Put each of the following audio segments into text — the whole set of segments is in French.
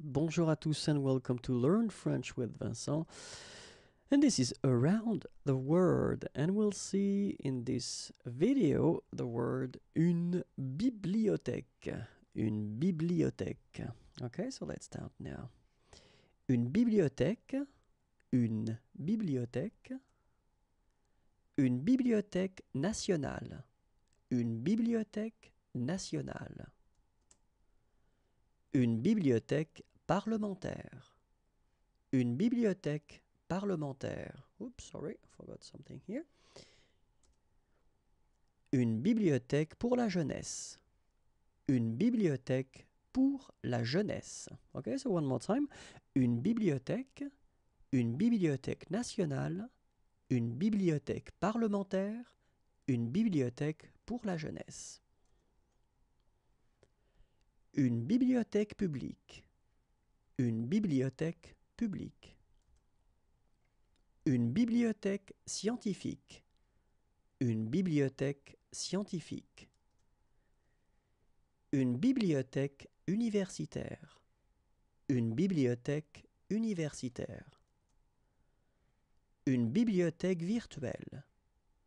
Bonjour à tous and welcome to Learn French with Vincent. And this is around the word and we'll see in this video the word une bibliothèque. Une bibliothèque. Okay, so let's start now. Une bibliothèque, une bibliothèque, une bibliothèque nationale, une bibliothèque nationale. Une bibliothèque parlementaire. Une bibliothèque parlementaire. Oops, sorry, forgot something here. Une bibliothèque pour la jeunesse. Une bibliothèque pour la jeunesse. OK, so one more time. Une bibliothèque, une bibliothèque nationale, une bibliothèque parlementaire, une bibliothèque pour la jeunesse. Une bibliothèque publique. Une bibliothèque publique. Une bibliothèque scientifique. Une bibliothèque scientifique. Une bibliothèque universitaire. Une bibliothèque universitaire. Une bibliothèque virtuelle.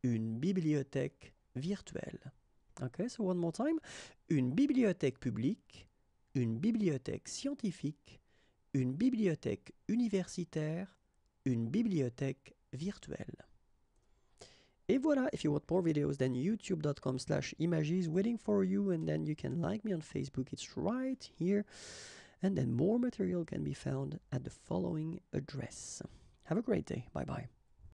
Une bibliothèque virtuelle. Okay, so one more time. Une bibliothèque publique, une bibliothèque scientifique, une bibliothèque universitaire, une bibliothèque virtuelle. Et voilà, if you want more videos, then youtube.com slash images waiting for you, and then you can like me on Facebook, it's right here. And then more material can be found at the following address. Have a great day. Bye bye.